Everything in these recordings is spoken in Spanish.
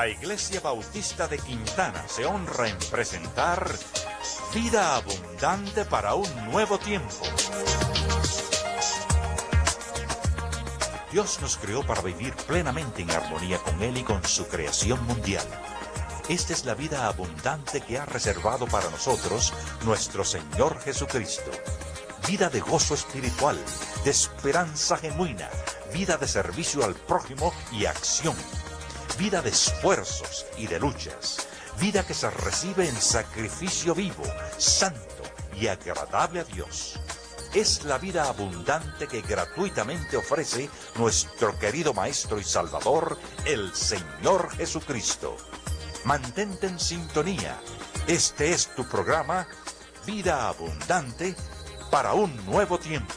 La Iglesia Bautista de Quintana se honra en presentar Vida Abundante para un nuevo tiempo. Dios nos creó para vivir plenamente en armonía con Él y con su creación mundial. Esta es la vida abundante que ha reservado para nosotros nuestro Señor Jesucristo. Vida de gozo espiritual, de esperanza genuina, vida de servicio al prójimo y acción vida de esfuerzos y de luchas, vida que se recibe en sacrificio vivo, santo y agradable a Dios. Es la vida abundante que gratuitamente ofrece nuestro querido Maestro y Salvador, el Señor Jesucristo. Mantente en sintonía. Este es tu programa, Vida Abundante para un nuevo tiempo.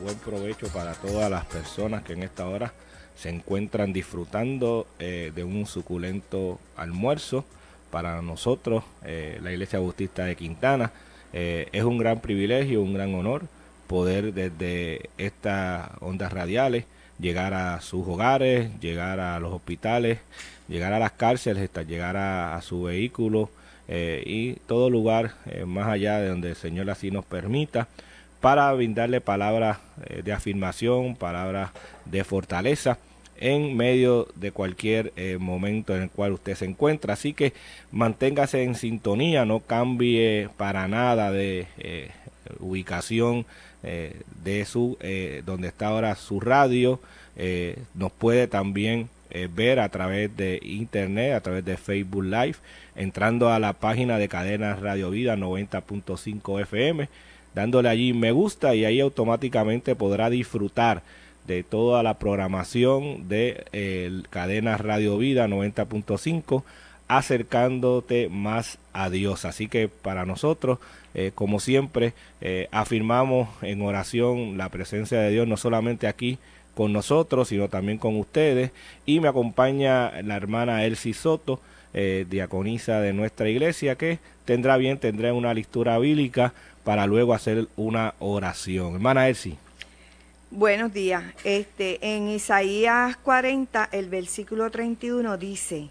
buen provecho para todas las personas que en esta hora se encuentran disfrutando eh, de un suculento almuerzo. Para nosotros, eh, la Iglesia Bautista de Quintana, eh, es un gran privilegio, un gran honor poder desde estas ondas radiales llegar a sus hogares, llegar a los hospitales, llegar a las cárceles, hasta llegar a, a su vehículo y todo lugar más allá de donde el Señor así nos permita para brindarle palabras eh, de afirmación, palabras de fortaleza en medio de cualquier eh, momento en el cual usted se encuentra. Así que manténgase en sintonía, no cambie para nada de eh, ubicación de su donde está ahora su radio. nos puede también ver a través de internet, a través de Facebook Live, entrando a la página de Cadena Radio Vida 90.5 FM dándole allí me gusta y ahí automáticamente podrá disfrutar de toda la programación de cadenas Cadena Radio Vida 90.5 acercándote más a Dios. Así que para nosotros, eh, como siempre, eh, afirmamos en oración la presencia de Dios no solamente aquí con nosotros, sino también con ustedes. Y me acompaña la hermana Elsie Soto, eh, diaconisa de nuestra iglesia, que tendrá bien, tendrá una lectura bíblica para luego hacer una oración. Hermana Elsie. Buenos días. Este, en Isaías 40, el versículo 31 dice,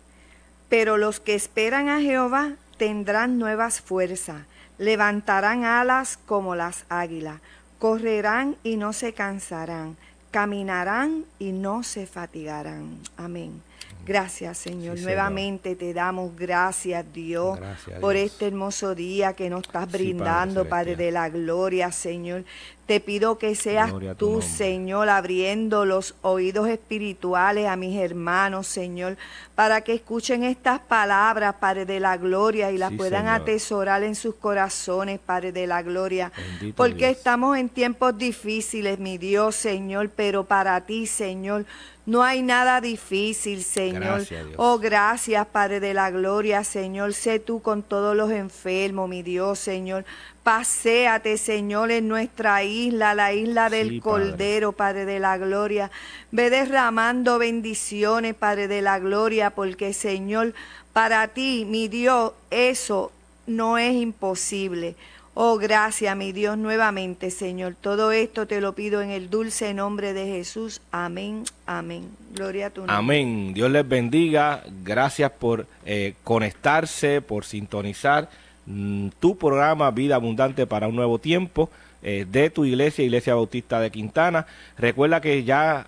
Pero los que esperan a Jehová tendrán nuevas fuerzas, levantarán alas como las águilas, correrán y no se cansarán, caminarán y no se fatigarán. Amén. Gracias, Señor. Nuevamente te damos gracias, Dios, por este hermoso día que nos estás brindando, Padre, de la Gloria, Señor. Te pido que seas tú, Señor, abriendo los oídos espirituales a mis hermanos, Señor, para que escuchen estas palabras, Padre de la Gloria, y las puedan atesorar en sus corazones, Padre de la Gloria. porque estamos en tiempos difíciles, mi Dios, Señor, pero para ti, Señor, no hay nada difícil, Señor. oh, gracias, Padre de la Gloria, Señor. Sé tú con todos los enfermos, mi Dios, Señor. Paseate, Señor, en nuestra isla, la isla del Cordero, padre. padre de la Gloria. Ve derramando bendiciones, Padre de la Gloria, porque, Señor, para ti, mi Dios, eso no es imposible. Oh, gracias, mi Dios, nuevamente, Señor. Todo esto te lo pido en el dulce nombre de Jesús. Amén, amén. Gloria a tu nombre. Amén. Dios les bendiga. Gracias por eh, conectarse, por sintonizar mm, tu programa Vida Abundante para un Nuevo Tiempo eh, de tu iglesia, Iglesia Bautista de Quintana. Recuerda que ya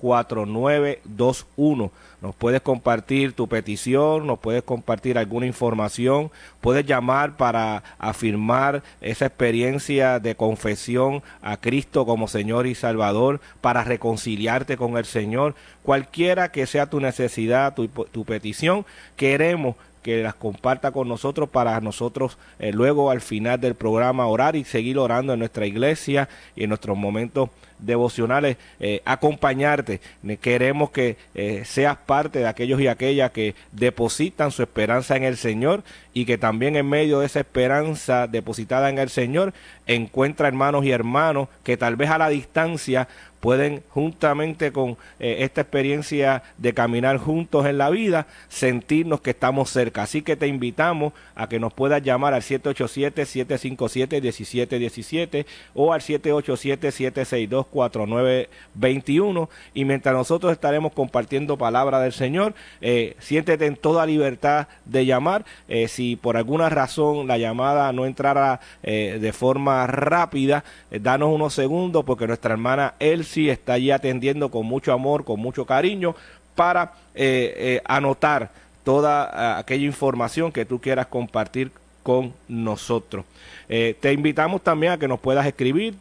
4921. Nos puedes compartir tu petición, nos puedes compartir alguna información, puedes llamar para afirmar esa experiencia de confesión a Cristo como Señor y Salvador, para reconciliarte con el Señor. Cualquiera que sea tu necesidad, tu, tu petición, queremos que las comparta con nosotros para nosotros eh, luego al final del programa orar y seguir orando en nuestra iglesia y en nuestros momentos devocionales, eh, acompañarte. Queremos que eh, seas parte de aquellos y aquellas que depositan su esperanza en el Señor y que también en medio de esa esperanza depositada en el Señor encuentra hermanos y hermanos que tal vez a la distancia pueden juntamente con eh, esta experiencia de caminar juntos en la vida sentirnos que estamos cerca. Así que te invitamos a que nos puedas llamar al 787-757-1717 o al 787-762-4921 y mientras nosotros estaremos compartiendo palabra del Señor, eh, siéntete en toda libertad de llamar. Eh, si por alguna razón la llamada no entrara eh, de forma rápida, eh, danos unos segundos porque nuestra hermana Elsie está allí atendiendo con mucho amor, con mucho cariño, para eh, anotar toda ah, aquella información que tú quieras compartir con nosotros. te invitamos también a que nos puedas escribir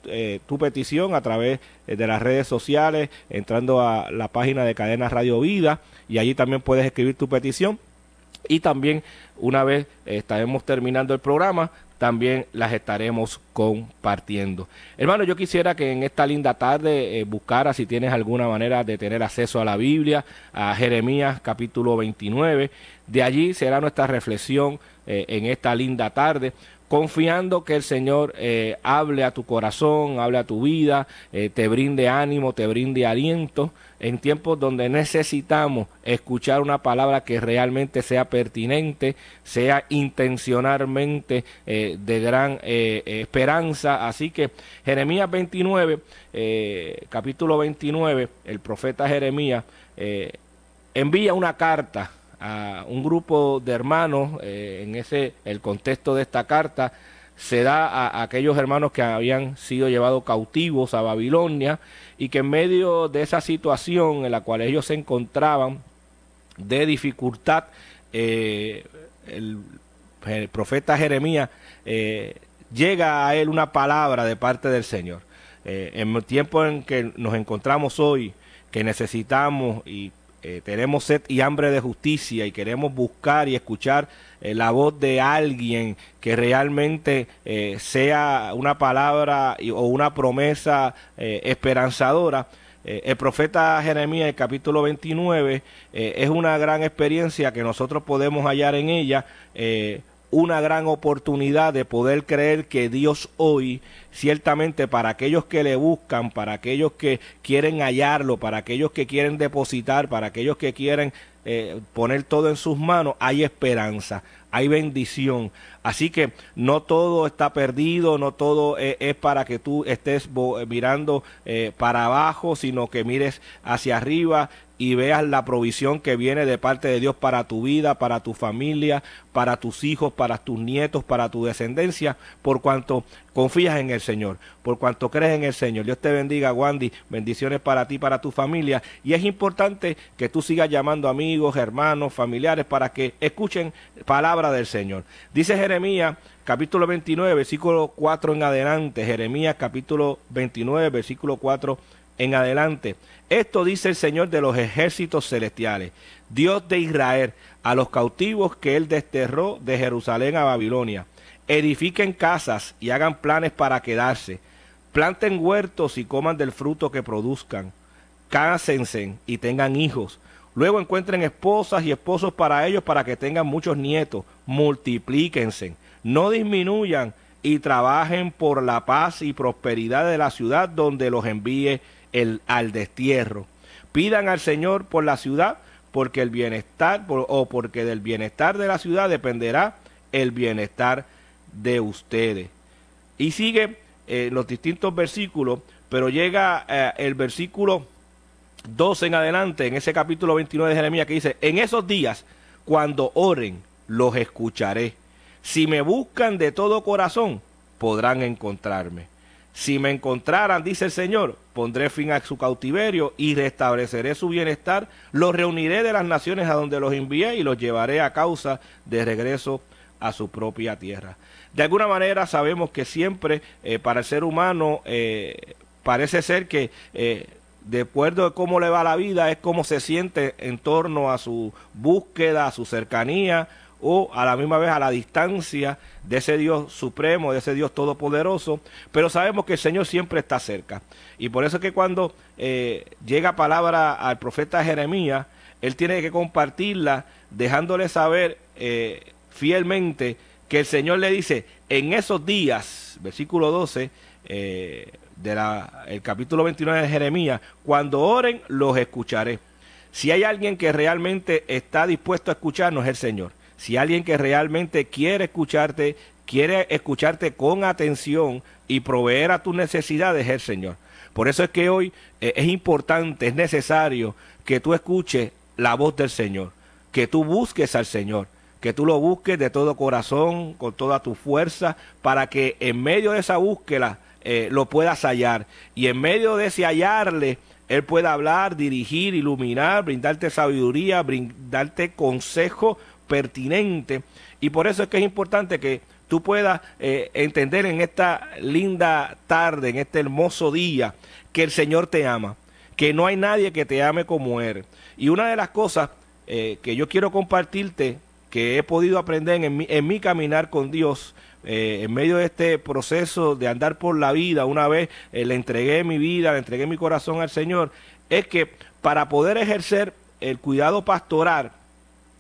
tu petición a través de las redes sociales, entrando a la página de Cadena Radio Vida y allí también puedes escribir tu petición y también, una vez estaremos terminando el programa, también las estaremos compartiendo. Hermano, yo quisiera que en esta linda tarde eh, buscara si tienes alguna manera de tener acceso a la Biblia, a Jeremías capítulo 29. De allí será nuestra reflexión eh, en esta linda tarde confiando que el Señor eh, hable a tu corazón, hable a tu vida, eh, te brinde ánimo, te brinde aliento en tiempos donde necesitamos escuchar una palabra que realmente sea pertinente, sea intencionalmente eh, de gran esperanza. Así que Jeremías 29, capítulo 29, el profeta Jeremías envía una carta a un grupo de hermanos, eh, en ese, el contexto de esta carta, se da a, aquellos hermanos que habían sido llevados cautivos a Babilonia y que en medio de esa situación en la cual ellos se encontraban de dificultad, eh, el, profeta Jeremías eh, llega a él una palabra de parte del Señor. en el tiempo en que nos encontramos hoy, que necesitamos y eh, tenemos sed y hambre de justicia y queremos buscar y escuchar eh, la voz de alguien que realmente eh, sea una palabra o una promesa esperanzadora. el profeta Jeremías, el capítulo 29, es una gran experiencia que nosotros podemos hallar en ella una gran oportunidad de poder creer que Dios hoy, ciertamente para aquellos que le buscan, para aquellos que quieren hallarlo, para aquellos que quieren depositar, para aquellos que quieren eh, poner todo en sus manos, hay esperanza, hay bendición. Así que no todo está perdido, no todo eh, es para que tú estés eh, mirando para abajo, sino que mires hacia arriba, y veas la provisión que viene de parte de Dios para tu vida, para tu familia, para tus hijos, para tus nietos, para tu descendencia, por cuanto confías en el Señor, por cuanto crees en el Señor. Dios te bendiga, Wandy. Bendiciones para ti, para tu familia. Y es importante que tú sigas llamando amigos, hermanos, familiares, para que escuchen palabra del Señor. Dice Jeremías capítulo 29, versículo 4 en adelante. Jeremías capítulo 29, versículo 4 en adelante. Esto dice el Señor de los ejércitos celestiales, Dios de Israel, a los cautivos que él desterró de Jerusalén a Babilonia. Edifiquen casas y hagan planes para quedarse. Planten huertos y coman del fruto que produzcan. Cásense y tengan hijos. Luego encuentren esposas y esposos para ellos para que tengan muchos nietos. Multiplíquense. No disminuyan y trabajen por la paz y prosperidad de la ciudad donde los envíe el, al destierro. Pidan al Señor por la ciudad, porque el bienestar, o porque del bienestar de la ciudad dependerá el bienestar de ustedes. Y sigue eh, los distintos versículos, pero llega eh, el versículo 12 en adelante, en ese capítulo 29 de Jeremías, que dice, en esos días, cuando oren, los escucharé. Si me buscan de todo corazón, podrán encontrarme. Si me encontraran, dice el Señor, pondré fin a su cautiverio y restableceré su bienestar, los reuniré de las naciones a donde los envié y los llevaré a causa de regreso a su propia tierra. De alguna manera sabemos que siempre eh, para el ser humano eh, parece ser que eh, de acuerdo a cómo le va la vida es cómo se siente en torno a su búsqueda, a su cercanía, o a la misma vez a la distancia de ese Dios supremo, de ese Dios todopoderoso, pero sabemos que el Señor siempre está cerca. Y por eso es que cuando eh, llega palabra al profeta Jeremías, él tiene que compartirla dejándole saber eh, fielmente que el Señor le dice, en esos días, versículo 12, eh, del capítulo 29 de Jeremías, cuando oren los escucharé. Si hay alguien que realmente está dispuesto a escucharnos es el Señor. Si alguien que realmente quiere escucharte, quiere escucharte con atención y proveer a tus necesidades, el Señor. Por eso es que hoy eh, es importante, es necesario que tú escuches la voz del Señor, que tú busques al Señor, que tú lo busques de todo corazón, con toda tu fuerza, para que en medio de esa búsqueda eh, lo puedas hallar. Y en medio de ese hallarle, Él pueda hablar, dirigir, iluminar, brindarte sabiduría, brindarte consejo pertinente. Y por eso es que es importante que tú puedas eh, entender en esta linda tarde, en este hermoso día, que el Señor te ama, que no hay nadie que te ame como Él Y una de las cosas eh, que yo quiero compartirte, que he podido aprender en mi, en mi caminar con Dios, eh, en medio de este proceso de andar por la vida, una vez le entregué mi vida, le entregué mi corazón al Señor, es que para poder ejercer el cuidado pastoral,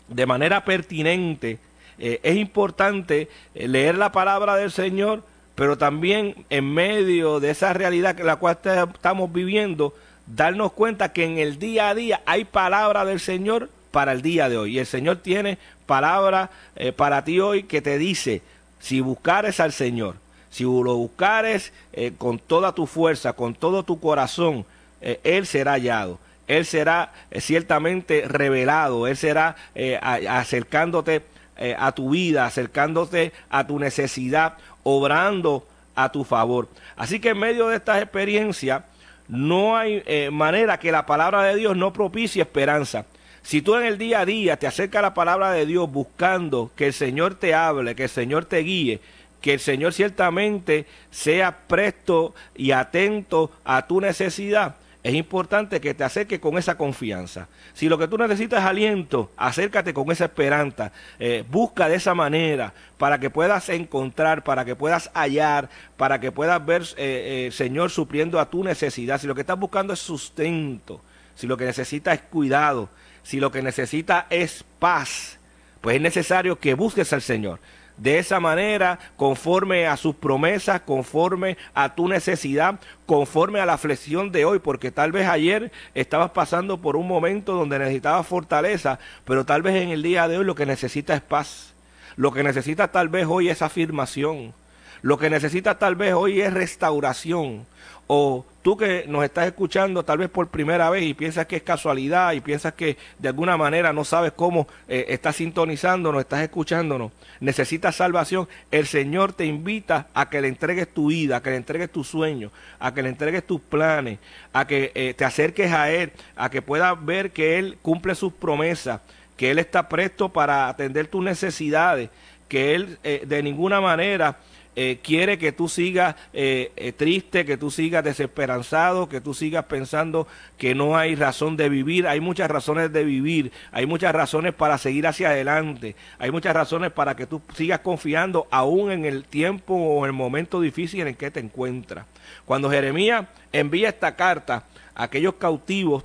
de manera pertinente. Eh, es importante eh, leer la palabra del Señor, pero también en medio de esa realidad que la cual estamos viviendo, darnos cuenta que en el día a día hay palabra del Señor para el día de hoy. Y el Señor tiene palabra eh, para ti hoy que te dice, si buscares al Señor, si lo buscares con toda tu fuerza, con todo tu corazón, Él será hallado. Él será eh, ciertamente revelado, Él será eh, acercándote eh, a tu vida, acercándote a tu necesidad, obrando a tu favor. Así que en medio de estas experiencias, no hay manera que la palabra de Dios no propicie esperanza. Si tú en el día a día te acercas a la palabra de Dios buscando que el Señor te hable, que el Señor te guíe, que el Señor ciertamente sea presto y atento a tu necesidad, es importante que te acerques con esa confianza. Si lo que tú necesitas es aliento, acércate con esa esperanza. Eh, busca de esa manera para que puedas encontrar, para que puedas hallar, para que puedas ver, eh, eh Señor, supliendo a tu necesidad. Si lo que estás buscando es sustento, si lo que necesitas es cuidado, si lo que necesitas es paz, pues es necesario que busques al Señor de esa manera, conforme a sus promesas, conforme a tu necesidad, conforme a la flexión de hoy, porque tal vez ayer estabas pasando por un momento donde necesitabas fortaleza, pero tal vez en el día de hoy lo que necesitas es paz, lo que necesitas tal vez hoy es afirmación, lo que necesitas tal vez hoy es restauración, o tú que nos estás escuchando tal vez por primera vez y piensas que es casualidad y piensas que de alguna manera no sabes cómo eh, estás estás sintonizándonos, estás escuchándonos, necesitas salvación, el Señor te invita a que le entregues tu vida, a que le entregues tus sueños, a que le entregues tus planes, a que eh, te acerques a Él, a que puedas ver que Él cumple sus promesas, que Él está presto para atender tus necesidades, que Él eh, de ninguna manera eh, quiere que tú sigas eh, eh, triste, que tú sigas desesperanzado, que tú sigas pensando que no hay razón de vivir. Hay muchas razones de vivir, hay muchas razones para seguir hacia adelante, hay muchas razones para que tú sigas confiando aún en el tiempo o en el momento difícil en el que te encuentras. Cuando Jeremías envía esta carta a aquellos cautivos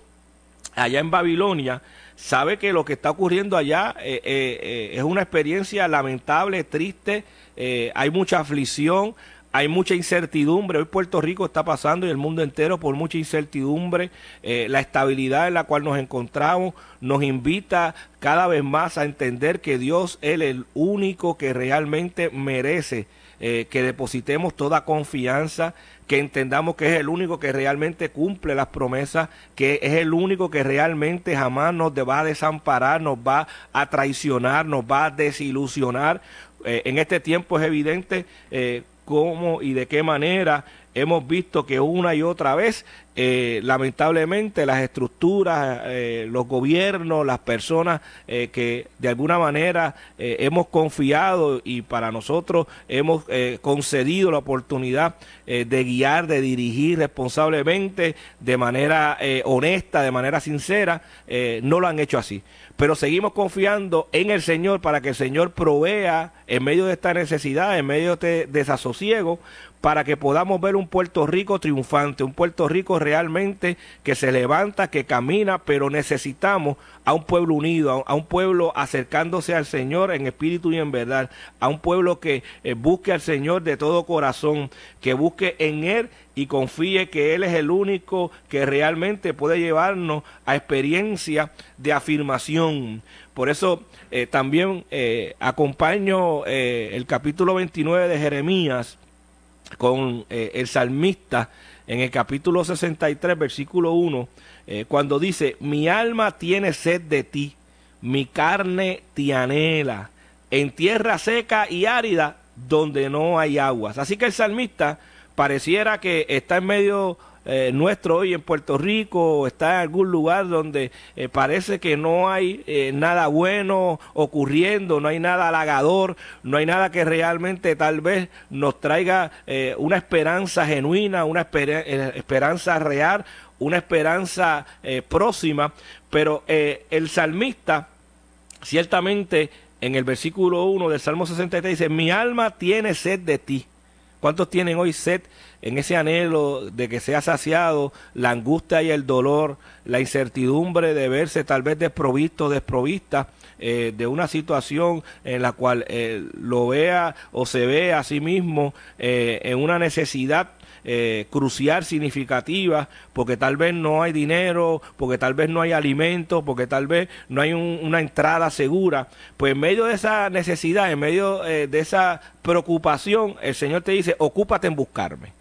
allá en Babilonia, sabe que lo que está ocurriendo allá eh, eh, eh, es una experiencia lamentable, triste, hay mucha aflicción, hay mucha incertidumbre. Hoy Puerto Rico está pasando y el mundo entero por mucha incertidumbre. la estabilidad en la cual nos encontramos nos invita cada vez más a entender que Dios, es el único que realmente merece eh, que depositemos toda confianza, que entendamos que es el único que realmente cumple las promesas, que es el único que realmente jamás nos va a desamparar, nos va a traicionar, nos va a desilusionar. Eh, en este tiempo es evidente eh, cómo y de qué manera hemos visto que una y otra vez, eh, lamentablemente, las estructuras, eh, los gobiernos, las personas eh, que de alguna manera hemos confiado y para nosotros hemos concedido la oportunidad de guiar, de dirigir responsablemente, de manera honesta, de manera sincera, no lo han hecho así pero seguimos confiando en el Señor para que el Señor provea en medio de esta necesidad, en medio de este desasosiego, para que podamos ver un Puerto Rico triunfante, un Puerto Rico realmente que se levanta, que camina, pero necesitamos a un pueblo unido, a un pueblo acercándose al Señor en espíritu y en verdad, a un pueblo que eh, busque al Señor de todo corazón, que busque en Él y confíe que Él es el único que realmente puede llevarnos a experiencia de afirmación. Por eso eh, también eh, acompaño el capítulo 29 de Jeremías, con eh, el salmista en el capítulo 63, versículo 1, eh, cuando dice, mi alma tiene sed de ti, mi carne te anhela, en tierra seca y árida donde no hay aguas. Así que el salmista pareciera que está en medio eh, nuestro hoy en Puerto Rico está en algún lugar donde eh, parece que no hay eh, nada bueno ocurriendo, no hay nada halagador, no hay nada que realmente tal vez nos traiga una esperanza genuina, una esperanza real, una esperanza próxima, pero el salmista ciertamente en el versículo 1 del Salmo 63 dice, mi alma tiene sed de ti ¿Cuántos tienen hoy sed en ese anhelo de que sea saciado la angustia y el dolor, la incertidumbre de verse tal vez desprovisto, desprovista eh, de una situación en la cual eh, lo vea o se ve a sí mismo eh, en una necesidad eh, crucial significativas, porque tal vez no hay dinero, porque tal vez no hay alimentos, porque tal vez no hay una entrada segura, pues en medio de esa necesidad, en medio eh, de esa preocupación, el Señor te dice, ocúpate en buscarme.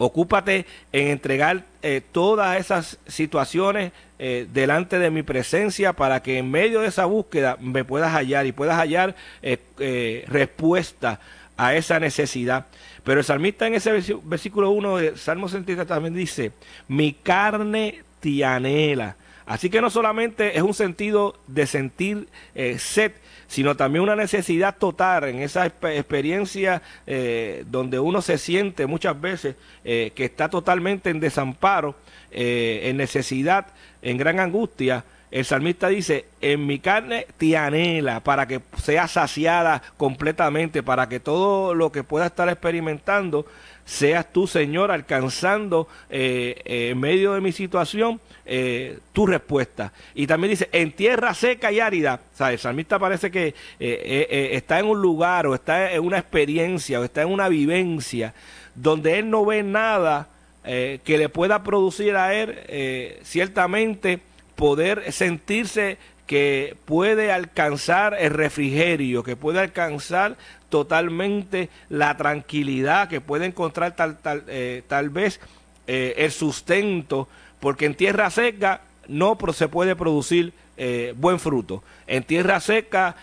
Ocúpate en entregar eh, todas esas situaciones eh, delante de mi presencia para que en medio de esa búsqueda me puedas hallar y puedas hallar eh, respuesta a esa necesidad. Pero el salmista en ese versículo 1 de Salmo 63 también dice, mi carne te anhela. Así que no solamente es un sentido de sentir eh, sed, sino también una necesidad total en esa experiencia eh, donde uno se siente muchas veces eh, que está totalmente en desamparo, en necesidad, en gran angustia. El salmista dice, en mi carne te anhela para que sea saciada completamente, para que todo lo que pueda estar experimentando, seas tú, Señor, alcanzando eh, eh, en medio de mi situación eh, tu respuesta. Y también dice, en tierra seca y árida, o sea, el salmista parece que está en un lugar o está en una experiencia o está en una vivencia donde él no ve nada que le pueda producir a él ciertamente poder sentirse que puede alcanzar el refrigerio, que puede alcanzar totalmente la tranquilidad, que puede encontrar tal, tal, eh, vez eh, el sustento, porque en tierra seca no se puede producir eh, buen fruto. En tierra seca,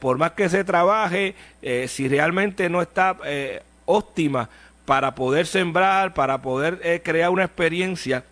por más que se trabaje, si realmente no está óptima para poder sembrar, para poder crear una experiencia,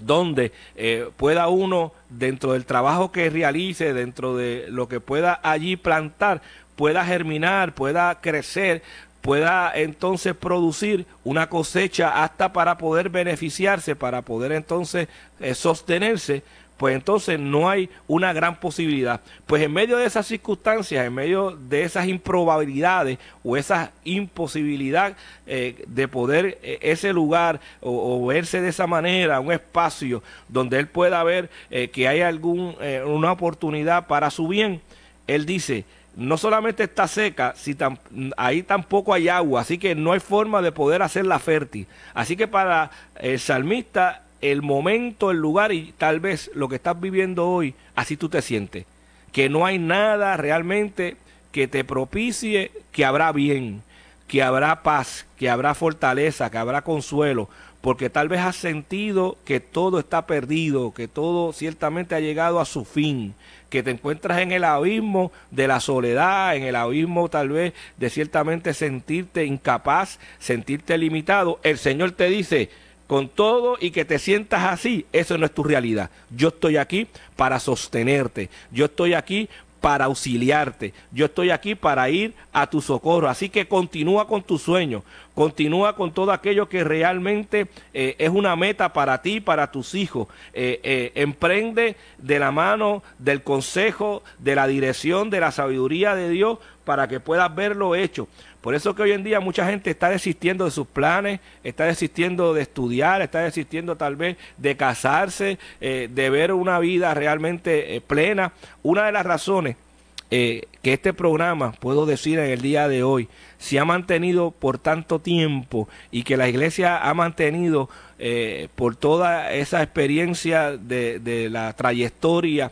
donde eh, pueda uno, dentro del trabajo que realice, dentro de lo que pueda allí plantar, pueda germinar, pueda crecer, pueda entonces producir una cosecha hasta para poder beneficiarse, para poder entonces eh, sostenerse, pues entonces no hay una gran posibilidad. Pues en medio de esas circunstancias, en medio de esas improbabilidades o esa imposibilidad eh, de poder eh, ese lugar o, verse de esa manera, un espacio donde él pueda ver eh, que hay algún, una oportunidad para su bien, él dice, no solamente está seca, si ahí tampoco hay agua, así que no hay forma de poder hacerla fértil. Así que para el salmista el momento, el lugar y tal vez lo que estás viviendo hoy, así tú te sientes. Que no hay nada realmente que te propicie que habrá bien, que habrá paz, que habrá fortaleza, que habrá consuelo, porque tal vez has sentido que todo está perdido, que todo ciertamente ha llegado a su fin, que te encuentras en el abismo de la soledad, en el abismo tal vez de ciertamente sentirte incapaz, sentirte limitado. El Señor te dice, con todo y que te sientas así, eso no es tu realidad. Yo estoy aquí para sostenerte, yo estoy aquí para auxiliarte, yo estoy aquí para ir a tu socorro, así que continúa con tu sueño, Continúa con todo aquello que realmente eh, es una meta para ti, para tus hijos. Eh, eh, emprende de la mano, del consejo, de la dirección, de la sabiduría de Dios para que puedas verlo hecho. Por eso que hoy en día mucha gente está desistiendo de sus planes, está desistiendo de estudiar, está desistiendo tal vez de casarse, de ver una vida realmente plena. Una de las razones eh, que este programa, puedo decir en el día de hoy, se ha mantenido por tanto tiempo y que la iglesia ha mantenido eh, por toda esa experiencia de, la trayectoria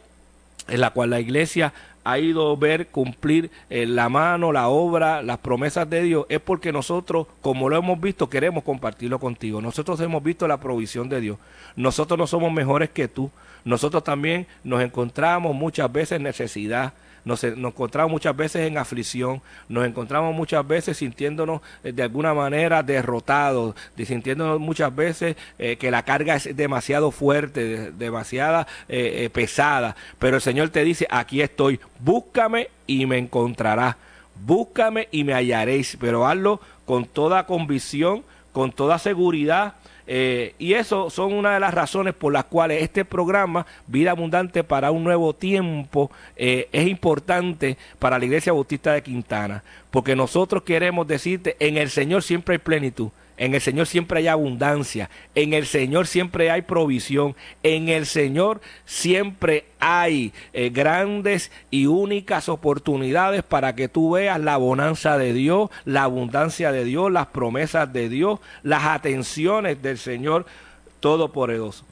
en la cual la iglesia ha ido a ver cumplir eh, la mano, la obra, las promesas de Dios, es porque nosotros, como lo hemos visto, queremos compartirlo contigo. Nosotros hemos visto la provisión de Dios. Nosotros no somos mejores que tú. Nosotros también nos encontramos muchas veces necesidad, nos, encontramos muchas veces en aflicción, nos encontramos muchas veces sintiéndonos eh, de alguna manera derrotados, sintiéndonos muchas veces eh, que la carga es demasiado fuerte, demasiado demasiada eh, pesada. Pero el Señor te dice, aquí estoy, búscame y me encontrarás, búscame y me hallaréis, pero hazlo con toda convicción, con toda seguridad, eh, y eso son una de las razones por las cuales este programa, Vida Abundante para un Nuevo Tiempo, eh, es importante para la Iglesia Bautista de Quintana. Porque nosotros queremos decirte, en el Señor siempre hay plenitud. En el Señor siempre hay abundancia. En el Señor siempre hay provisión. En el Señor siempre hay eh, grandes y únicas oportunidades para que tú veas la bonanza de Dios, la abundancia de Dios, las promesas de Dios, las atenciones del Señor Todopoderoso.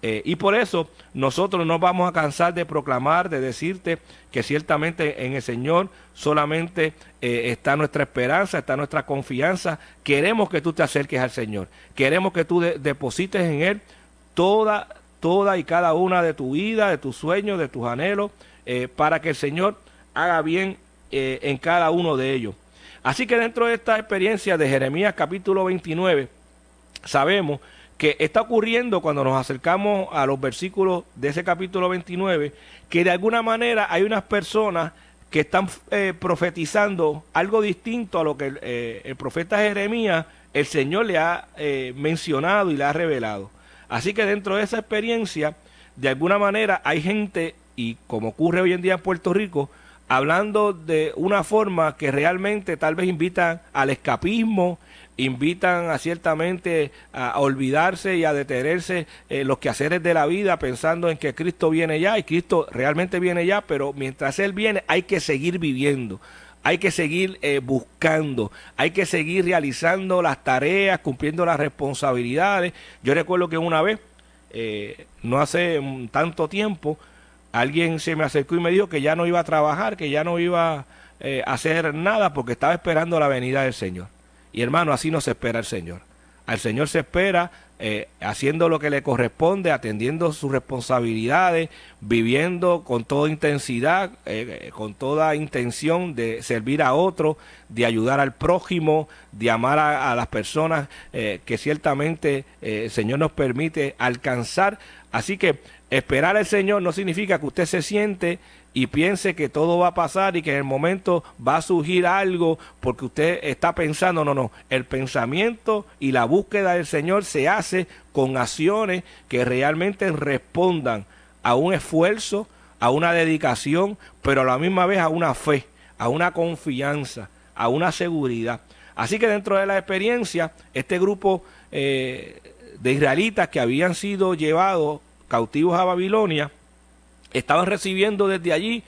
Eh, y por eso nosotros no vamos a cansar de proclamar, de decirte que ciertamente en el Señor solamente eh, está nuestra esperanza, está nuestra confianza. Queremos que tú te acerques al Señor. Queremos que tú deposites en Él toda, toda y cada una de tu vida, de tus sueños, de tus anhelos, eh, para que el Señor haga bien en cada uno de ellos. Así que dentro de esta experiencia de Jeremías capítulo 29, sabemos que que está ocurriendo cuando nos acercamos a los versículos de ese capítulo 29, que de alguna manera hay unas personas que están eh, profetizando algo distinto a lo que el eh, profeta Jeremías, el Señor le ha eh, mencionado y le ha revelado. Así que dentro de esa experiencia, de alguna manera hay gente, y como ocurre hoy en día en Puerto Rico, hablando de una forma que realmente tal vez invita al escapismo, invitan a ciertamente a, olvidarse y a detenerse eh, los quehaceres de la vida pensando en que Cristo viene ya y Cristo realmente viene ya, pero mientras Él viene hay que seguir viviendo hay que seguir eh, buscando, hay que seguir realizando las tareas, cumpliendo las responsabilidades. Yo recuerdo que una vez, eh, no hace mm, tanto tiempo, alguien se me acercó y me dijo que ya no iba a trabajar, que ya no iba a hacer nada porque estaba esperando la venida del Señor. Y hermano, así no se espera el Señor. Al Señor se espera eh, haciendo lo que le corresponde, atendiendo sus responsabilidades, viviendo con toda intensidad, eh, eh, con toda intención de servir a otro, de ayudar al prójimo, de amar a, las personas que ciertamente el Señor nos permite alcanzar. Así que esperar al Señor no significa que usted se siente y piense que todo va a pasar y que en el momento va a surgir algo porque usted está pensando, no, no, el pensamiento y la búsqueda del Señor se hace con acciones que realmente respondan a un esfuerzo, a una dedicación, pero a la misma vez a una fe, a una confianza, a una seguridad. Así que dentro de la experiencia, este grupo eh, de israelitas que habían sido llevados cautivos a Babilonia, estaban recibiendo desde allí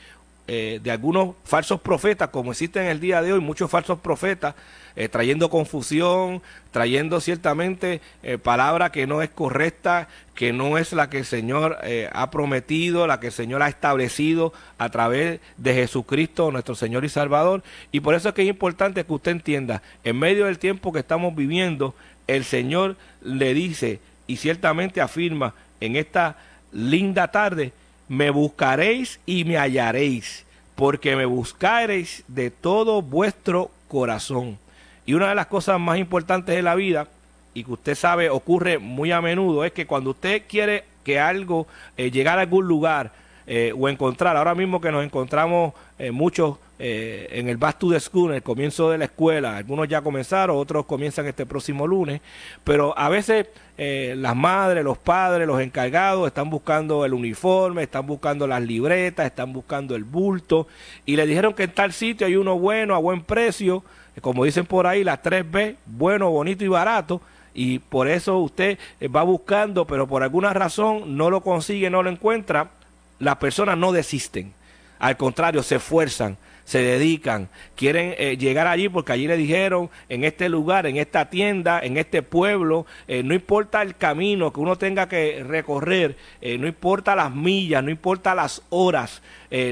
eh, de algunos falsos profetas, como existen en el día de hoy, muchos falsos profetas, eh, trayendo confusión, trayendo ciertamente eh, palabra que no es correcta, que no es la que el Señor ha prometido, la que el Señor ha establecido a través de Jesucristo, nuestro Señor y Salvador. Y por eso es que es importante que usted entienda, en medio del tiempo que estamos viviendo, el Señor le dice y ciertamente afirma en esta linda tarde me buscaréis y me hallaréis, porque me buscaréis de todo vuestro corazón. Y una de las cosas más importantes de la vida, y que usted sabe ocurre muy a menudo, es que cuando usted quiere que algo, eh, llegara a algún lugar eh, o encontrar, ahora mismo que nos encontramos eh, muchos eh, en el Back to the School, en el comienzo de la escuela. Algunos ya comenzaron, otros comienzan este próximo lunes, pero a veces eh, las madres, los padres, los encargados están buscando el uniforme, están buscando las libretas, están buscando el bulto y le dijeron que en tal sitio hay uno bueno, a buen precio, eh, como dicen por ahí, las 3B, bueno, bonito y barato y por eso usted va buscando, pero por alguna razón no lo consigue, no lo encuentra, las personas no desisten. Al contrario, se esfuerzan se dedican, quieren eh, llegar allí porque allí le dijeron, en este lugar, en esta tienda, en este pueblo, eh, no importa el camino que uno tenga que recorrer, eh, no importa las millas, no importa las horas,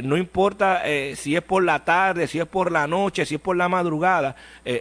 no importa si es por la tarde, si es por la noche, si es por la madrugada,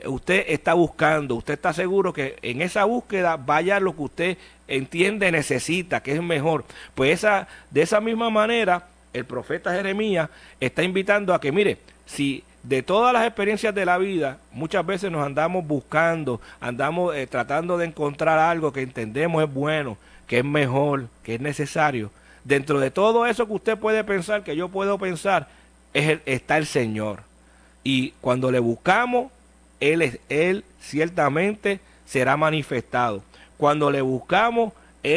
usted está buscando, usted está seguro que en esa búsqueda vaya lo que usted entiende, necesita, que es mejor. Pues esa, de esa misma manera, el profeta Jeremías está invitando a que, mire, si de todas las experiencias de la vida, muchas veces nos andamos buscando, andamos eh, tratando de encontrar algo que entendemos es bueno, que es mejor, que es necesario. Dentro de todo eso que usted puede pensar, que yo puedo pensar, es está el Señor. Y cuando le buscamos, Él, es, él ciertamente será manifestado. Cuando le buscamos,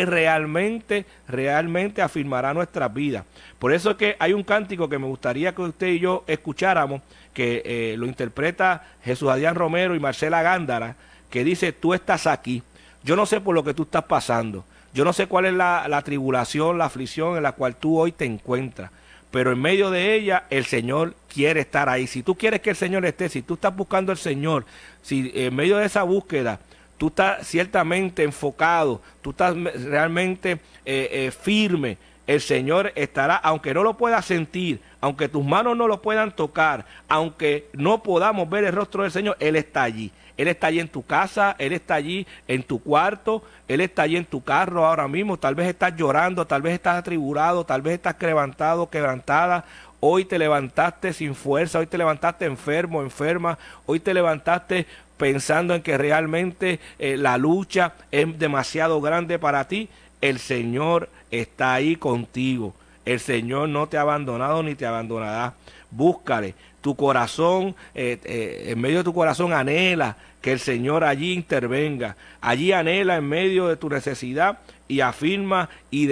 realmente, realmente afirmará nuestras vidas. Por eso es que hay un cántico que me gustaría que usted y yo escucháramos, que eh, lo interpreta Jesús Adrián Romero y Marcela Gándara, que dice, tú estás aquí, yo no sé por lo que tú estás pasando, yo no sé cuál es la, la tribulación, la aflicción en la cual tú hoy te encuentras, pero en medio de ella el Señor quiere estar ahí. Si tú quieres que el Señor esté, si tú estás buscando al Señor, si en medio de esa búsqueda tú estás ciertamente enfocado, tú estás realmente eh, eh, firme, el Señor estará, aunque no lo puedas sentir, aunque tus manos no lo puedan tocar, aunque no podamos ver el rostro del Señor, Él está allí. Él está allí en tu casa, Él está allí en tu cuarto, Él está allí en tu carro ahora mismo. Tal vez estás llorando, tal vez estás atribulado, tal vez estás quebrantado, quebrantada Hoy te levantaste sin fuerza, hoy te levantaste enfermo, enferma, hoy te levantaste pensando en que realmente eh, la lucha es demasiado grande para ti. El Señor está ahí contigo. El Señor no te ha abandonado ni te abandonará. Búscale. Tu corazón, eh, eh, en medio de tu corazón anhela que el Señor allí intervenga. Allí anhela en medio de tu necesidad y afirma y,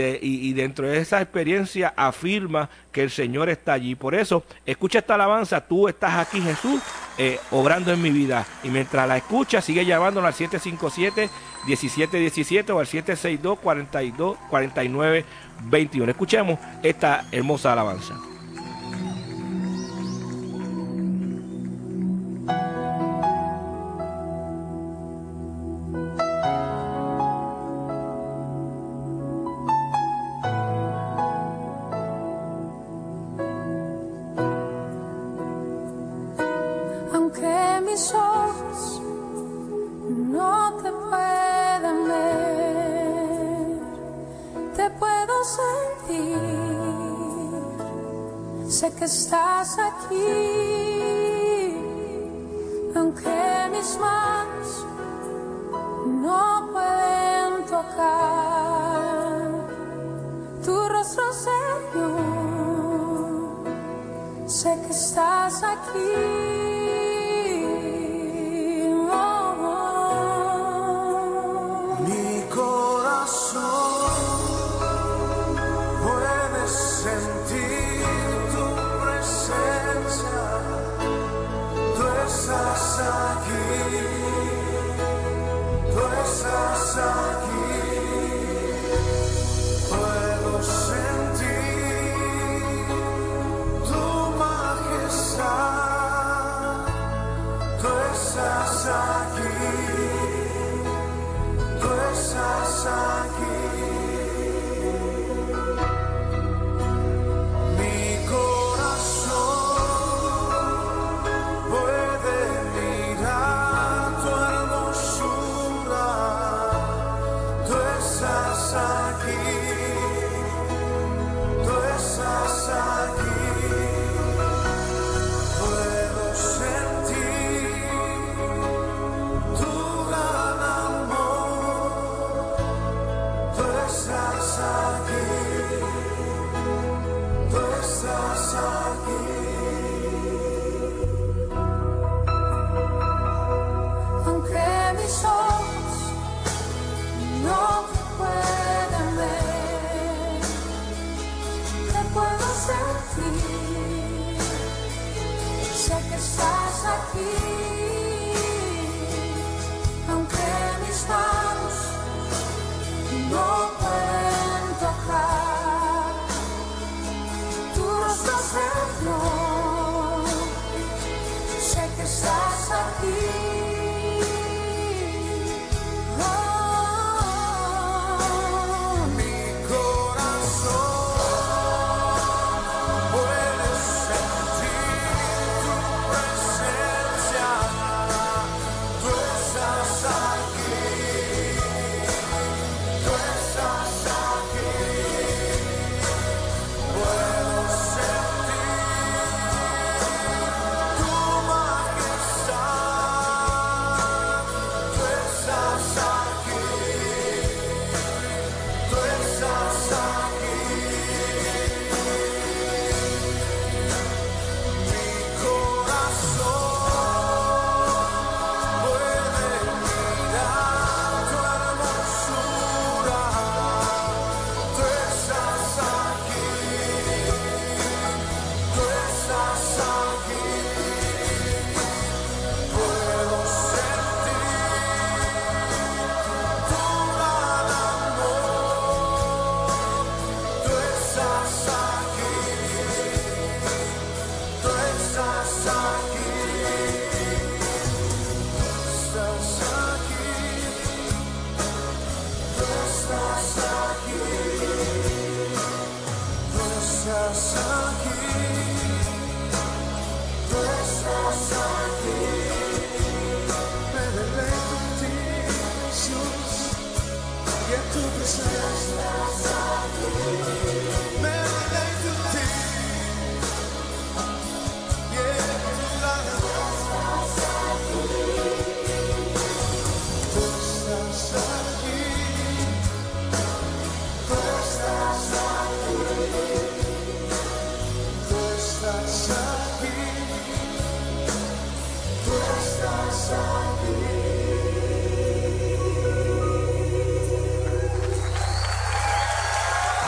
dentro de esa experiencia afirma que el Señor está allí. Por eso, escucha esta alabanza, tú estás aquí Jesús eh, obrando en mi vida. Y mientras la escucha, sigue llamándonos al 757-1717 o al 762 424921 21 Escuchemos esta hermosa alabanza.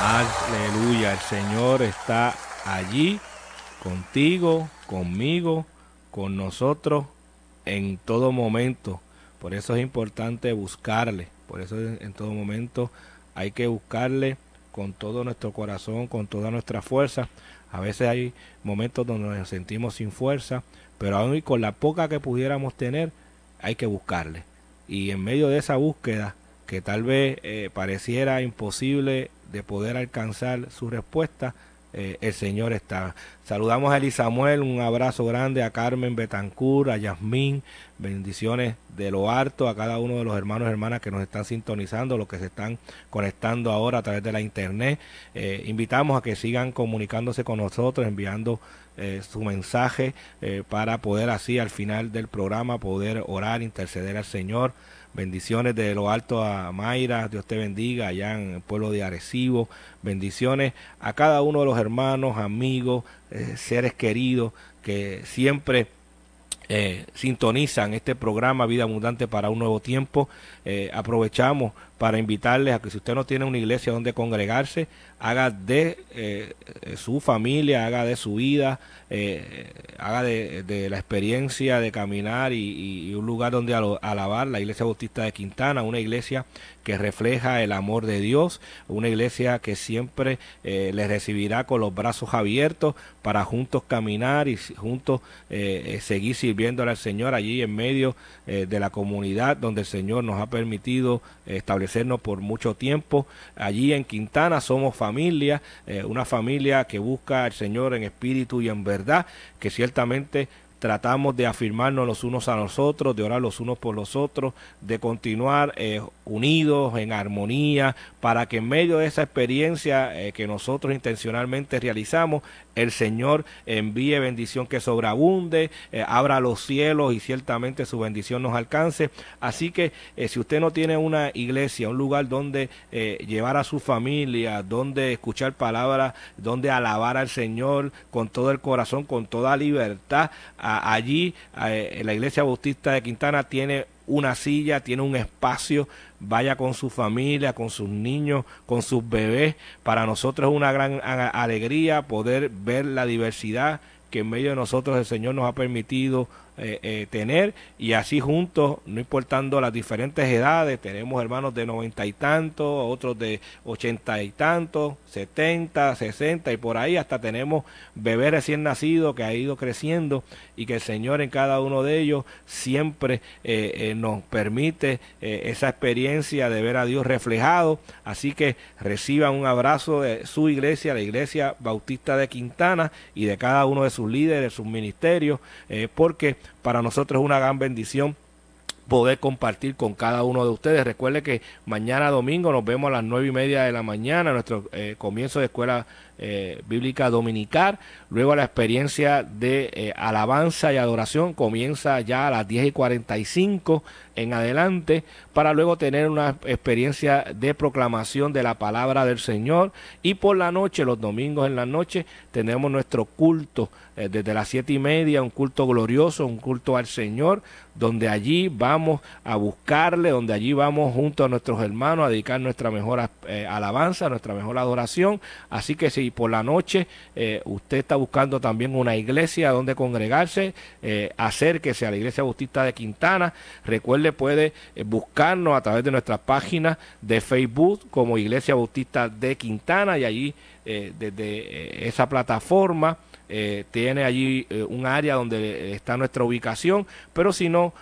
Aleluya, el Señor está allí, contigo, conmigo, con nosotros, en todo momento. Por eso es importante buscarle, por eso en todo momento hay que buscarle con todo nuestro corazón, con toda nuestra fuerza. A veces hay momentos donde nos sentimos sin fuerza, pero aún con la poca que pudiéramos tener, hay que buscarle. Y en medio de esa búsqueda, que tal vez eh, pareciera imposible de poder alcanzar su respuesta, eh, el Señor está. Saludamos a Eli Samuel, un abrazo grande a Carmen Betancur, a Yasmín, bendiciones de lo harto a cada uno de los hermanos y hermanas que nos están sintonizando, los que se están conectando ahora a través de la internet. Eh, invitamos a que sigan comunicándose con nosotros, enviando eh, su mensaje para poder así al final del programa poder orar, interceder al Señor. Bendiciones de lo alto a Mayra, Dios te bendiga, allá en el pueblo de Arecibo. Bendiciones a cada uno de los hermanos, amigos, eh, seres queridos que siempre eh, sintonizan este programa Vida Abundante para un Nuevo Tiempo. Eh, aprovechamos para invitarles a que si usted no tiene una iglesia donde congregarse, haga de eh, eh, su familia, haga de su vida, eh, haga de, la experiencia de caminar y, un lugar donde alabar la iglesia bautista de Quintana, una iglesia que refleja el amor de Dios, una iglesia que siempre les recibirá con los brazos abiertos para juntos caminar y juntos seguir sirviéndole al Señor allí en medio de la comunidad donde el Señor nos ha permitido establecer por mucho tiempo. Allí en Quintana somos familia, eh, una familia que busca al Señor en espíritu y en verdad, que ciertamente tratamos de afirmarnos los unos a los otros, de orar los unos por los otros, de continuar eh, unidos, en armonía, para que en medio de esa experiencia eh, que nosotros intencionalmente realizamos, el Señor envíe bendición que sobreabunde, eh, abra los cielos y ciertamente su bendición nos alcance. Así que si usted no tiene una iglesia, un lugar donde llevar a su familia, donde escuchar palabras, donde alabar al Señor con todo el corazón, con toda libertad, allí eh, la iglesia bautista de Quintana tiene una silla, tiene un espacio, vaya con su familia, con sus niños, con sus bebés. Para nosotros es una gran alegría poder ver la diversidad que en medio de nosotros el Señor nos ha permitido eh, eh, tener y así juntos, no importando las diferentes edades, tenemos hermanos de noventa y tantos otros de ochenta y tantos setenta, sesenta y por ahí hasta tenemos bebés recién nacidos que ha ido creciendo y que el Señor en cada uno de ellos siempre eh, nos permite esa experiencia de ver a Dios reflejado. Así que reciban un abrazo de su iglesia, la iglesia bautista de Quintana y de cada uno de sus líderes, sus ministerios, porque para nosotros es una gran bendición poder compartir con cada uno de ustedes. Recuerde que mañana domingo nos vemos a las nueve y media de la mañana, nuestro eh, comienzo de escuela eh, bíblica Dominical. Luego la experiencia de eh, alabanza y adoración comienza ya a las 10 y 45 en adelante para luego tener una experiencia de proclamación de la palabra del Señor. Y por la noche, los domingos en la noche, tenemos nuestro culto eh, desde las siete y media, un culto glorioso, un culto al Señor, donde allí vamos a buscarle, donde allí vamos junto a nuestros hermanos a dedicar nuestra mejor alabanza, nuestra mejor adoración. Así que si por la noche eh, usted está buscando también una iglesia donde congregarse, eh, acérquese a la Iglesia Bautista de Quintana. Recuerde, puede eh, buscarnos a través de nuestra página de Facebook como Iglesia Bautista de Quintana y allí eh, desde eh, esa plataforma. Eh, tiene allí un área donde está nuestra ubicación, pero si no,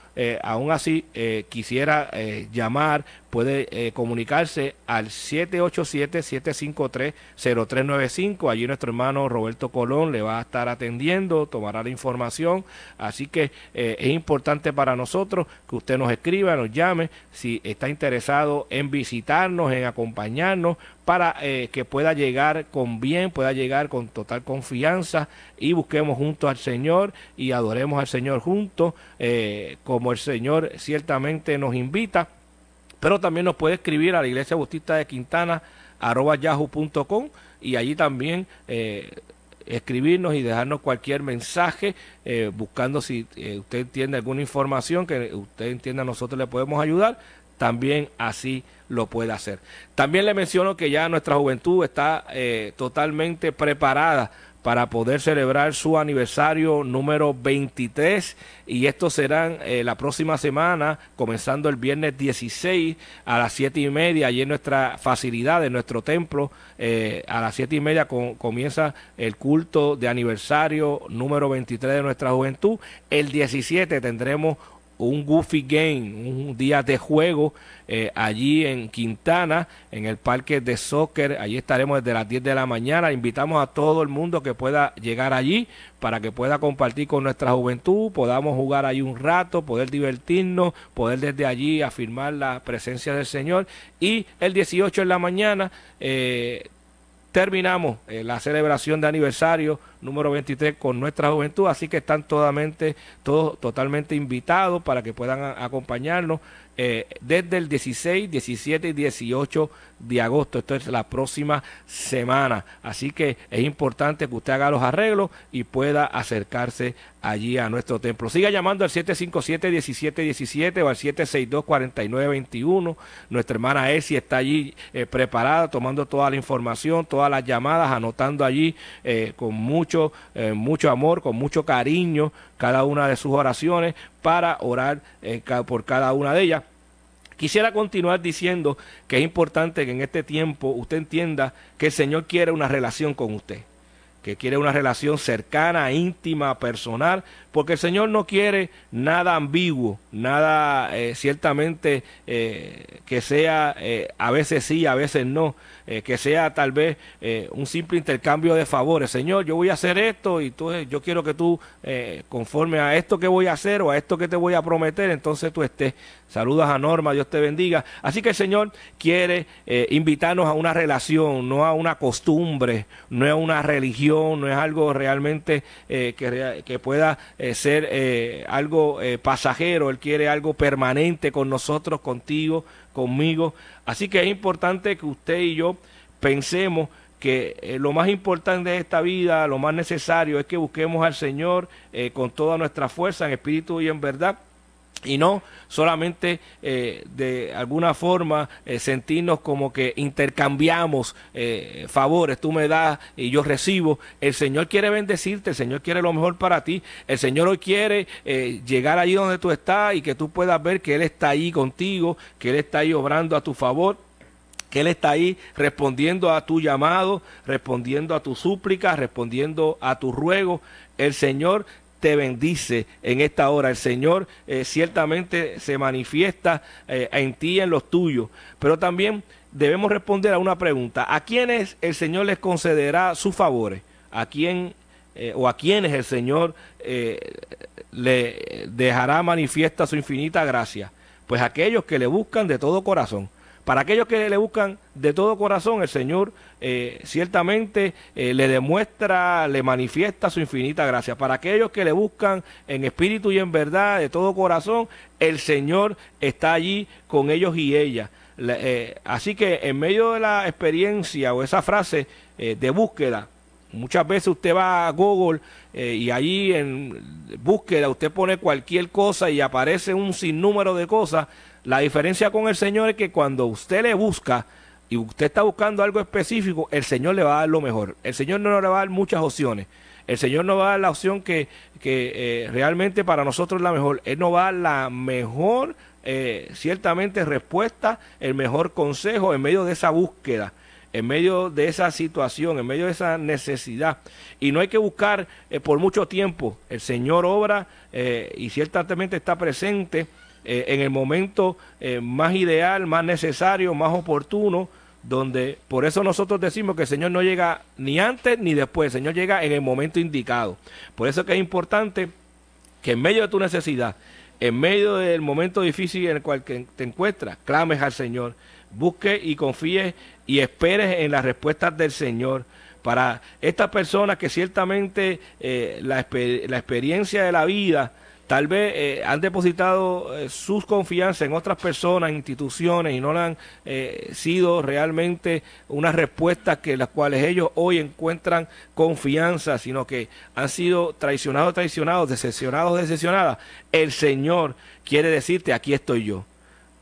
aún así quisiera llamar, puede comunicarse al 787-753-0395. Allí nuestro hermano Roberto Colón le va a estar atendiendo, tomará la información. Así que es importante para nosotros que usted nos escriba, nos llame, si está interesado en visitarnos, en acompañarnos, para eh, que pueda llegar con bien, pueda llegar con total confianza y busquemos juntos al Señor y adoremos al Señor juntos, eh, como el Señor ciertamente nos invita. Pero también nos puede escribir a la Iglesia Bautista de Quintana, arroba yahoo.com y allí también... Eh, escribirnos y dejarnos cualquier mensaje, buscando si usted entiende alguna información que usted entienda nosotros le podemos ayudar también así lo puede hacer. También le menciono que ya nuestra juventud está eh, totalmente preparada para poder celebrar su aniversario número 23 y estos serán eh, la próxima semana, comenzando el viernes 16 a las 7 y media, allí en nuestra facilidad, en nuestro templo, eh, a las 7 y media comienza el culto de aniversario número 23 de nuestra juventud. El 17 tendremos un Goofy Game, un día de juego eh, allí en Quintana, en el parque de soccer. Allí estaremos desde las 10 de la mañana. Invitamos a todo el mundo que pueda llegar allí para que pueda compartir con nuestra juventud, podamos jugar ahí un rato, poder divertirnos, poder desde allí afirmar la presencia del Señor. Y el 18 en la mañana eh, terminamos eh, la celebración de aniversario número 23 con nuestra juventud, así que están totalmente, todos totalmente invitados para que puedan acompañarnos eh, desde el 16, 17 y 18 de agosto. Esto es la próxima semana. Así que es importante que usted haga los arreglos y pueda acercarse allí a nuestro templo. Siga llamando al 757-1717 o al 762-4921. Nuestra hermana Esi está allí eh, preparada, tomando toda la información, todas las llamadas, anotando allí eh, con mucho, eh, mucho amor, con mucho cariño cada una de sus oraciones para orar por cada una de ellas. Quisiera continuar diciendo que es importante que en este tiempo usted entienda que el Señor quiere una relación con usted que quiere una relación cercana, íntima, personal, porque el Señor no quiere nada ambiguo, nada eh, ciertamente eh, que sea eh, a veces sí, a veces no, que sea tal vez un simple intercambio de favores. Señor, yo voy a hacer esto y tú, yo quiero que tú, conforme a esto que voy a hacer o a esto que te voy a prometer, entonces tú estés. Saludas a Norma, Dios te bendiga. Así que el Señor quiere invitarnos a una relación, no a una costumbre, no a una religión no es algo realmente eh, que, pueda eh, ser eh, algo pasajero, Él quiere algo permanente con nosotros, contigo, conmigo. Así que es importante que usted y yo pensemos que lo más importante de esta vida, lo más necesario es que busquemos al Señor con toda nuestra fuerza, en espíritu y en verdad, y no solamente eh, de alguna forma eh, sentirnos como que intercambiamos eh, favores, tú me das y yo recibo. El Señor quiere bendecirte, el Señor quiere lo mejor para ti, el Señor hoy quiere llegar allí donde tú estás y que tú puedas ver que Él está ahí contigo, que Él está ahí obrando a tu favor que Él está ahí respondiendo a tu llamado, respondiendo a tu súplica, respondiendo a tu ruego. El Señor te bendice en esta hora. El Señor eh, ciertamente se manifiesta eh, en ti y en los tuyos, pero también debemos responder a una pregunta. ¿A quiénes el Señor les concederá sus favores? ¿A quién eh, o a quiénes el Señor le dejará manifiesta su infinita gracia? Pues aquellos que le buscan de todo corazón. Para aquellos que le buscan de todo corazón, el Señor eh, ciertamente eh, le demuestra, le manifiesta su infinita gracia. Para aquellos que le buscan en espíritu y en verdad, de todo corazón, el Señor está allí con ellos y ella. Eh, así que en medio de la experiencia o esa frase de búsqueda, Muchas veces usted va a Google y allí en búsqueda usted pone cualquier cosa y aparece un sinnúmero de cosas la diferencia con el Señor es que cuando usted le busca y usted está buscando algo específico, el Señor le va a dar lo mejor. El Señor no le va a dar muchas opciones. El Señor no va a dar la opción que, eh, realmente para nosotros es la mejor. Él nos va a dar la mejor, eh, ciertamente, respuesta, el mejor consejo en medio de esa búsqueda en medio de esa situación, en medio de esa necesidad. Y no hay que buscar eh, por mucho tiempo. El Señor obra y ciertamente está presente eh, en el momento eh, más ideal, más necesario, más oportuno, donde por eso nosotros decimos que el Señor no llega ni antes ni después, el Señor llega en el momento indicado. Por eso que es importante que en medio de tu necesidad, en medio del momento difícil en el cual te encuentras, clames al Señor, busques y confíes y esperes en las respuestas del Señor. Para estas personas que ciertamente eh, la experiencia de la vida, tal vez eh, han depositado eh, sus confianzas en otras personas, instituciones, y no han eh, sido realmente unas respuestas que las cuales ellos hoy encuentran confianza, sino que han sido traicionados, traicionados, decepcionados, decepcionadas. El Señor quiere decirte, aquí estoy yo.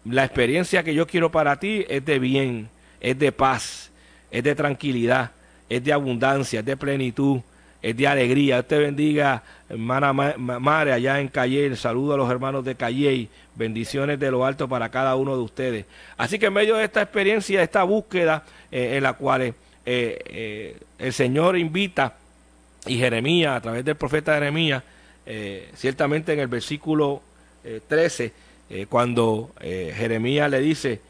La experiencia que yo quiero para ti es de bien, es de paz, es de tranquilidad, es de abundancia, es de plenitud es de alegría. usted te bendiga, hermana madre allá en Calle, el Saludo a los hermanos de Calle, Bendiciones de lo alto para cada uno de ustedes. Así que en medio de esta experiencia, esta búsqueda eh, en la cual eh, eh, el Señor invita, y Jeremías, a través del profeta Jeremías, ciertamente en el versículo 13, cuando Jeremías le dice,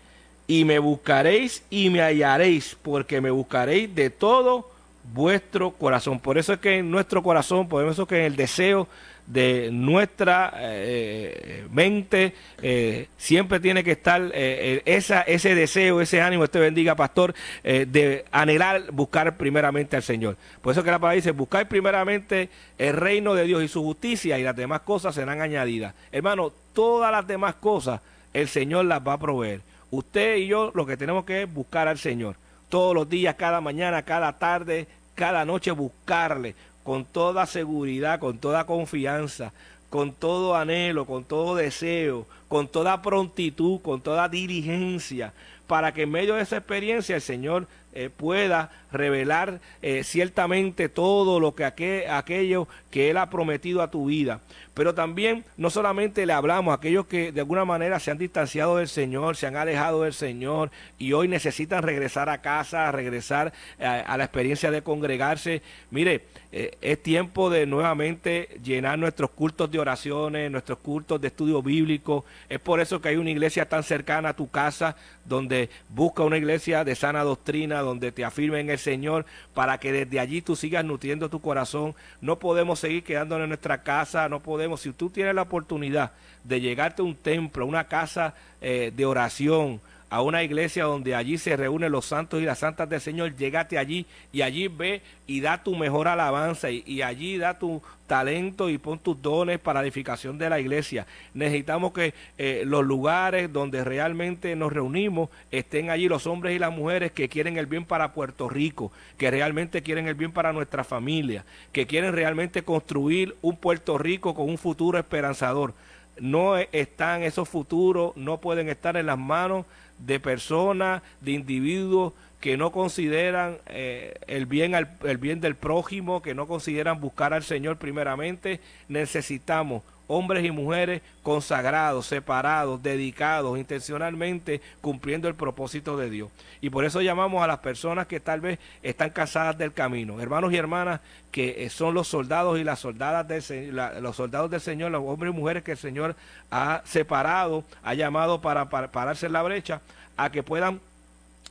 y me buscaréis y me hallaréis, porque me buscaréis de todo vuestro corazón. Por eso es que en nuestro corazón, por eso es que en el deseo de nuestra eh, mente eh, siempre tiene que estar eh, esa, ese deseo, ese ánimo, usted bendiga pastor, de anhelar buscar primeramente al Señor. Por eso que la palabra dice, buscar primeramente el reino de Dios y su justicia y las demás cosas serán añadidas. Hermano, todas las demás cosas el Señor las va a proveer. Usted y yo lo que tenemos que es buscar al Señor todos los días, cada mañana, cada tarde, cada noche, buscarle con toda seguridad, con toda confianza, con todo anhelo, con todo deseo, con toda prontitud, con toda diligencia, para que en medio de esa experiencia el Señor eh, pueda revelar eh, ciertamente todo lo que aquello que Él ha prometido a tu vida. Pero también no solamente le hablamos a aquellos que de alguna manera se han distanciado del Señor, se han alejado del Señor y hoy necesitan regresar a casa, regresar eh, a, la experiencia de congregarse. Mire, es tiempo de nuevamente llenar nuestros cultos de oraciones, nuestros cultos de estudio bíblico. Es por eso que hay una iglesia tan cercana a tu casa donde busca una iglesia de sana doctrina, donde te afirmen el Señor, para que desde allí tú sigas nutriendo tu corazón. No podemos seguir quedándonos en nuestra casa, no podemos. Si tú tienes la oportunidad de llegarte a un templo, una casa eh, de oración, a una iglesia donde allí se reúnen los santos y las santas del Señor, llegate allí y allí ve y da tu mejor alabanza y, allí da tu talento y pon tus dones para la edificación de la iglesia. Necesitamos que eh, los lugares donde realmente nos reunimos estén allí los hombres y las mujeres que quieren el bien para Puerto Rico, que realmente quieren el bien para nuestra familia, que quieren realmente construir un Puerto Rico con un futuro esperanzador. No eh, están esos futuros, no pueden estar en las manos de personas, de individuos que no consideran eh, el, bien el bien del prójimo, que no consideran buscar al Señor primeramente, necesitamos hombres y mujeres consagrados, separados, dedicados, intencionalmente cumpliendo el propósito de Dios. Y por eso llamamos a las personas que tal vez están casadas del camino, hermanos y hermanas que eh, son los soldados y las soldadas del, los soldados del Señor, los hombres y mujeres que el Señor ha separado, ha llamado para, para pararse en la brecha, a que puedan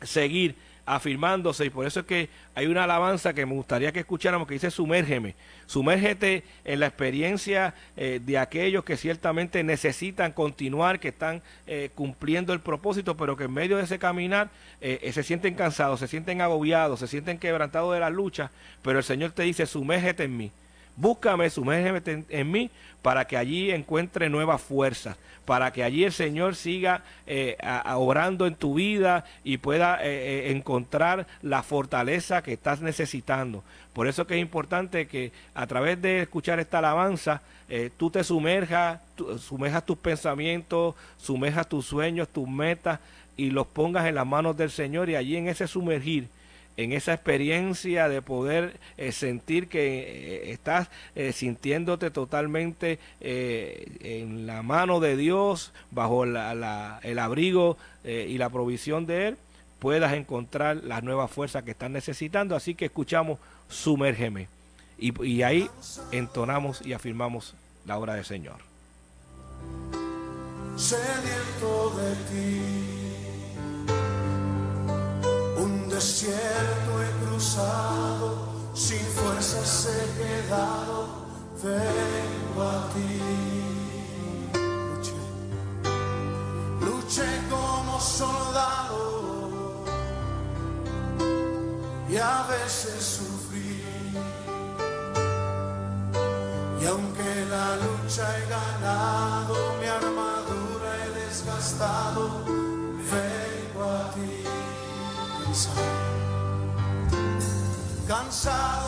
seguir afirmándose y por eso es que hay una alabanza que me gustaría que escucháramos que dice sumérgeme, sumérgete en la experiencia eh, de aquellos que ciertamente necesitan continuar, que están eh, cumpliendo el propósito, pero que en medio de ese caminar eh, se sienten cansados, se sienten agobiados, se sienten quebrantados de la lucha pero el Señor te dice sumérgete en mí Búscame, sumérgeme en mí para que allí encuentre nuevas fuerzas, para que allí el Señor siga eh, orando en tu vida y pueda eh, eh, encontrar la fortaleza que estás necesitando. Por eso que es importante que a través de escuchar esta alabanza, tú te sumerjas, sumerjas tus pensamientos, sumerjas tus sueños, tus metas y los pongas en las manos del Señor y allí en ese sumergir en esa experiencia de poder eh, sentir que eh, estás eh, sintiéndote totalmente en la mano de Dios, bajo el abrigo y la provisión de Él, puedas encontrar las nuevas fuerzas que estás necesitando. Así que escuchamos, sumérgeme. Y, ahí entonamos y afirmamos la obra del Señor. de ti desierto he cruzado, sin fuerzas he quedado, vengo a ti. Luché, luché como soldado y a veces sufrí. Y aunque la lucha he ganado, mi armadura he desgastado, cansado,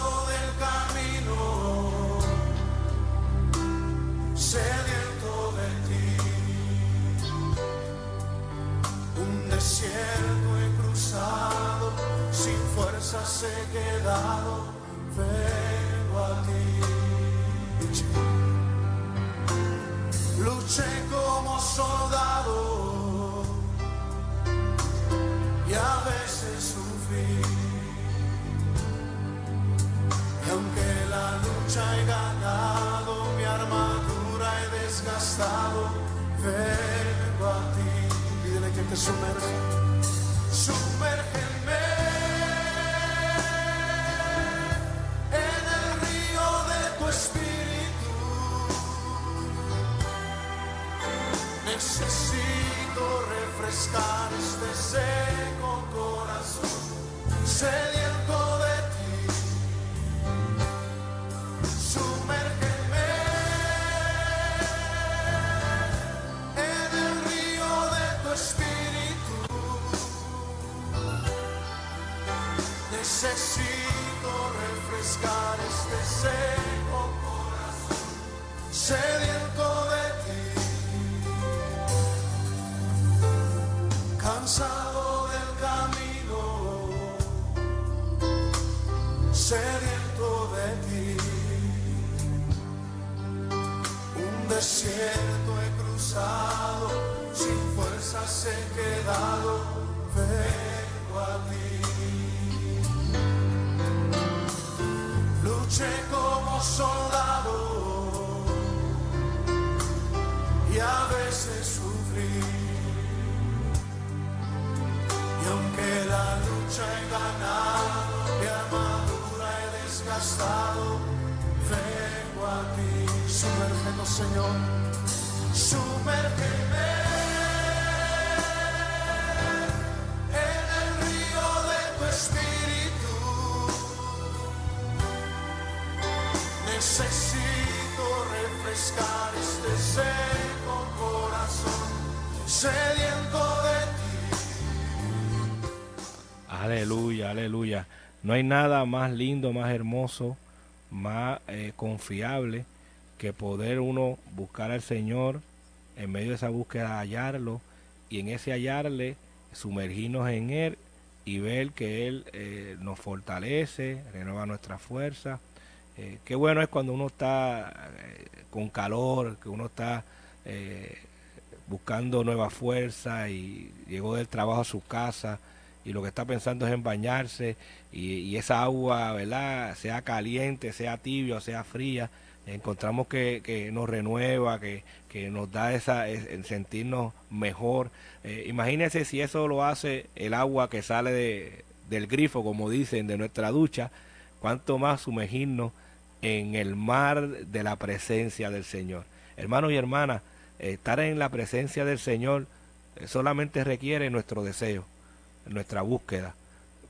desierto he cruzado, sin fuerzas he quedado, vengo a ti. Luché como soldado y a veces sufrí. Y aunque la lucha Señor, sumérgeme. En el río de tu espíritu Necesito refrescar este seco corazón sediento de ti. Aleluya, aleluya. No hay nada más lindo, más hermoso, más eh, confiable que poder uno buscar al Señor, en medio de esa búsqueda hallarlo y en ese hallarle sumergirnos en Él y ver que Él eh, nos fortalece, renueva nuestra fuerza. Eh, qué bueno es cuando uno está eh, con calor, que uno está buscando nueva fuerza y llegó del trabajo a su casa y lo que está pensando es en bañarse y, esa agua, ¿verdad? Sea caliente, sea tibia sea fría encontramos que, nos renueva, que, nos da esa en sentirnos mejor. Eh, imagínense si eso lo hace el agua que sale de, del grifo, como dicen, de nuestra ducha, cuánto más sumergirnos en el mar de la presencia del Señor. Hermanos y hermanas, estar en la presencia del Señor eh, solamente requiere nuestro deseo, nuestra búsqueda,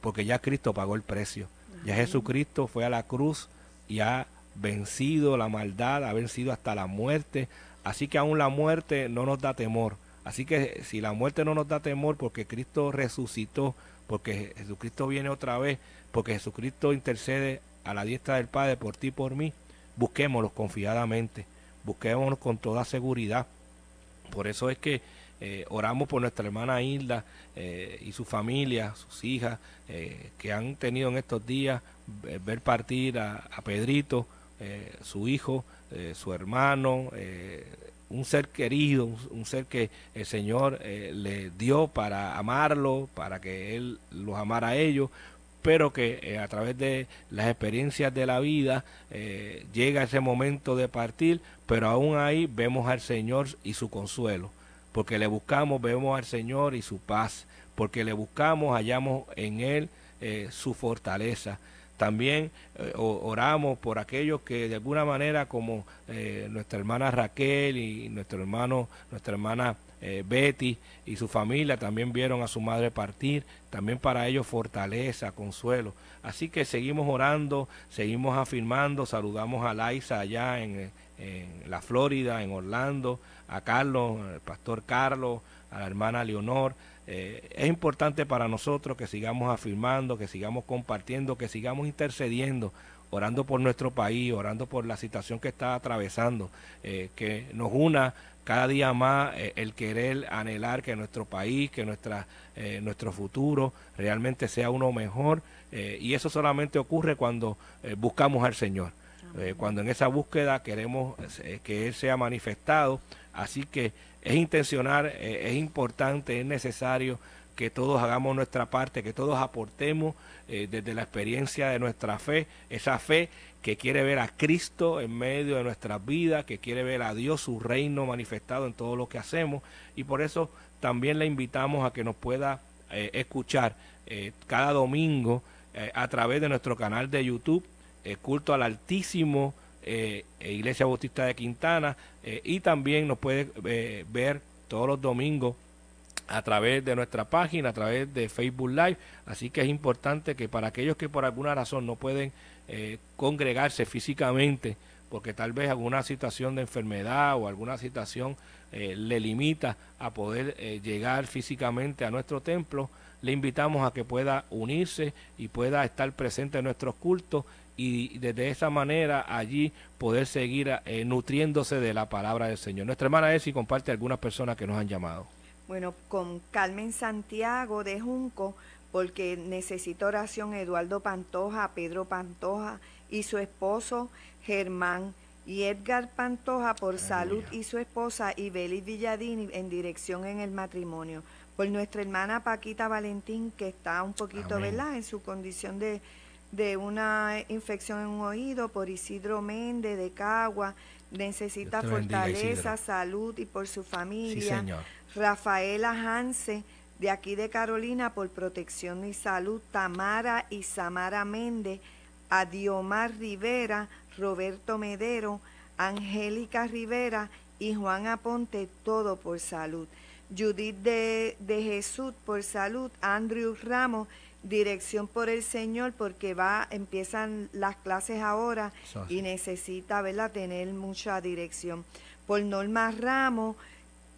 porque ya Cristo pagó el precio. Ya Jesucristo fue a la cruz y ha vencido la maldad, ha vencido hasta la muerte. Así que aún la muerte no nos da temor. Así que si la muerte no nos da temor porque Cristo resucitó, porque Jesucristo viene otra vez, porque Jesucristo intercede a la diestra del Padre por ti y por mí, busquémoslo confiadamente, busquémonos con toda seguridad. Por eso es que eh, oramos por nuestra hermana Hilda eh, y su familia, sus hijas, eh, que han tenido en estos días ver partir a Pedrito, eh, su hijo, eh, su hermano, eh, un ser querido, un, ser que el Señor le dio para amarlo, para que Él los amara a ellos, pero que a través de las experiencias de la vida llega ese momento de partir, pero aún ahí vemos al Señor y su consuelo porque le buscamos, vemos al Señor y su paz, porque le buscamos, hallamos en Él su fortaleza. También eh, oramos por aquellos que de alguna manera, como eh, nuestra hermana Raquel y nuestro hermano, nuestra hermana eh, Betty y su familia, también vieron a su madre partir, también para ellos fortaleza, consuelo. Así que seguimos orando, seguimos afirmando, saludamos a Laisa allá en, en la Florida, en Orlando a Carlos, al pastor Carlos, a la hermana Leonor. Eh, es importante para nosotros que sigamos afirmando, que sigamos compartiendo, que sigamos intercediendo, orando por nuestro país, orando por la situación que está atravesando, eh, que nos una cada día más eh, el querer anhelar que nuestro país, que nuestra, nuestro futuro realmente sea uno mejor. y eso solamente ocurre cuando buscamos al Señor. cuando en esa búsqueda queremos que Él sea manifestado, Así que es intencional, eh, es importante, es necesario que todos hagamos nuestra parte, que todos aportemos eh, desde la experiencia de nuestra fe, esa fe que quiere ver a Cristo en medio de nuestras vidas, que quiere ver a Dios su reino manifestado en todo lo que hacemos y por eso también le invitamos a que nos pueda eh, escuchar cada domingo a través de nuestro canal de YouTube, Culto al Altísimo eh, e Iglesia Bautista de Quintana eh, y también nos puede eh, ver todos los domingos a través de nuestra página, a través de Facebook Live. Así que es importante que para aquellos que por alguna razón no pueden congregarse físicamente, porque tal vez alguna situación de enfermedad o alguna situación le limita a poder llegar físicamente a nuestro templo, le invitamos a que pueda unirse y pueda estar presente en nuestros cultos y desde esa manera allí poder seguir eh, nutriéndose de la palabra del Señor. Nuestra hermana y comparte algunas personas que nos han llamado. Bueno, con Carmen Santiago de Junco, porque necesita oración Eduardo Pantoja, Pedro Pantoja y su esposo Germán y Edgar Pantoja por salud y su esposa Ibeli Villadini en dirección en el matrimonio. Por nuestra hermana Paquita Valentín, que está un poquito, ¿verdad?, en su condición de de una infección en un oído por Isidro Méndez de Cagua. Necesita fortaleza, salud y por su familia. Rafaela Hanse de aquí de Carolina por protección y salud. Tamara y Samara Méndez. Adiomar Rivera, Roberto Medero, Angélica Rivera y Juan Aponte, todo por salud. Judith de, de Jesús por salud, Andrew Ramos dirección por el Señor porque va empiezan las clases ahora y necesita ¿verdad? tener mucha dirección. Por Norma Ramos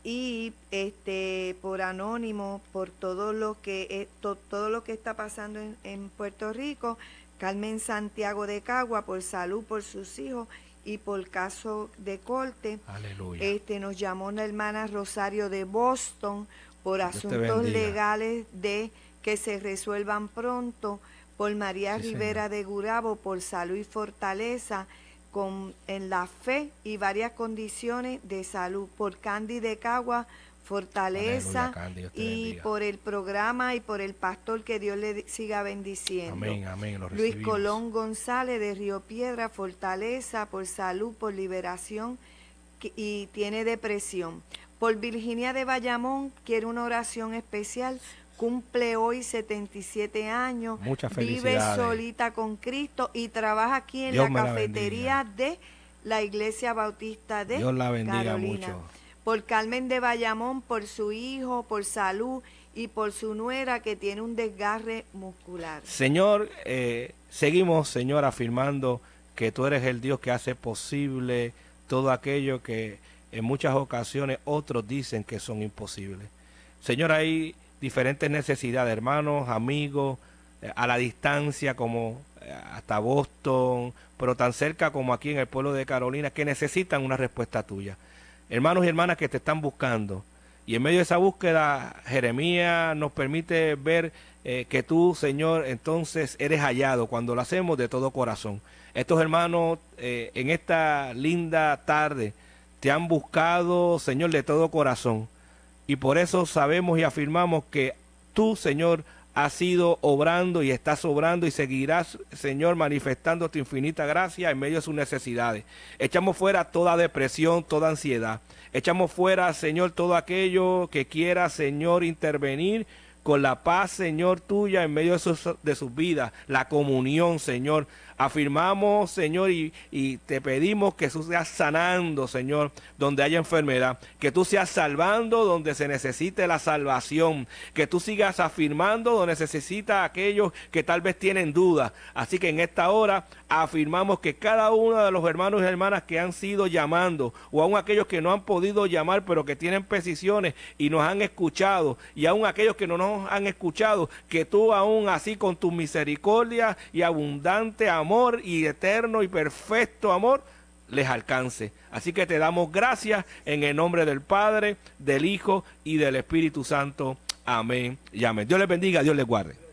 y este por Anónimo, por todo lo que todo lo que está pasando en, Puerto Rico, Carmen Santiago de Cagua, por salud, por sus hijos y por caso de corte. Aleluya. Este nos llamó una hermana Rosario de Boston por asuntos legales de que se resuelvan pronto por María Rivera de Gurabo, por salud y fortaleza, con, en la fe y varias condiciones de salud, por Candy de Cagua, fortaleza y por el programa y por el pastor que Dios le siga bendiciendo. Luis Colón González de Río Piedra, fortaleza por salud, por liberación y tiene depresión. Por Virginia de Bayamón quiere una oración especial cumple hoy 77 años, Muchas vive solita con Cristo y trabaja aquí en la cafetería de la Iglesia Bautista de Dios la bendiga Mucho. Por Carmen de Bayamón, por su hijo, por salud y por su nuera que tiene un desgarre muscular. Señor, eh, seguimos, Señor, afirmando que tú eres el Dios que hace posible todo aquello que en muchas ocasiones otros dicen que son imposibles. Señor, ahí diferentes necesidades, hermanos, amigos, eh, a la distancia como eh, hasta Boston, pero tan cerca como aquí en el pueblo de Carolina, que necesitan una respuesta tuya. Hermanos y hermanas que te están buscando. Y en medio de esa búsqueda, Jeremías nos permite ver eh, que tú, Señor, entonces eres hallado cuando lo hacemos de todo corazón. Estos hermanos en esta linda tarde te han buscado, Señor, de todo corazón. Y por eso sabemos y afirmamos que tú, Señor, has sido obrando y estás obrando y seguirás, Señor, manifestando tu infinita gracia en medio de sus necesidades. Echamos fuera toda depresión, toda ansiedad. Echamos fuera, Señor, todo aquello que quiera, Señor, intervenir con la paz, Señor, tuya en medio de sus, de sus vidas, la comunión, Señor, Afirmamos, Señor, y, te pedimos que tú seas sanando, Señor, donde haya enfermedad, que tú seas salvando donde se necesite la salvación, que tú sigas afirmando donde se necesita aquellos que tal vez tienen dudas. Así que en esta hora afirmamos que cada uno de los hermanos y hermanas que han sido llamando, o aún aquellos que no han podido llamar, pero que tienen peticiones y nos han escuchado, y aún aquellos que no nos han escuchado, que tú aún así con tu misericordia y abundante amor, amor y eterno y perfecto amor les alcance. Así que te damos gracias en el nombre del Padre, del Hijo y del Espíritu Santo. Amén y amén. Dios les bendiga, Dios les guarde.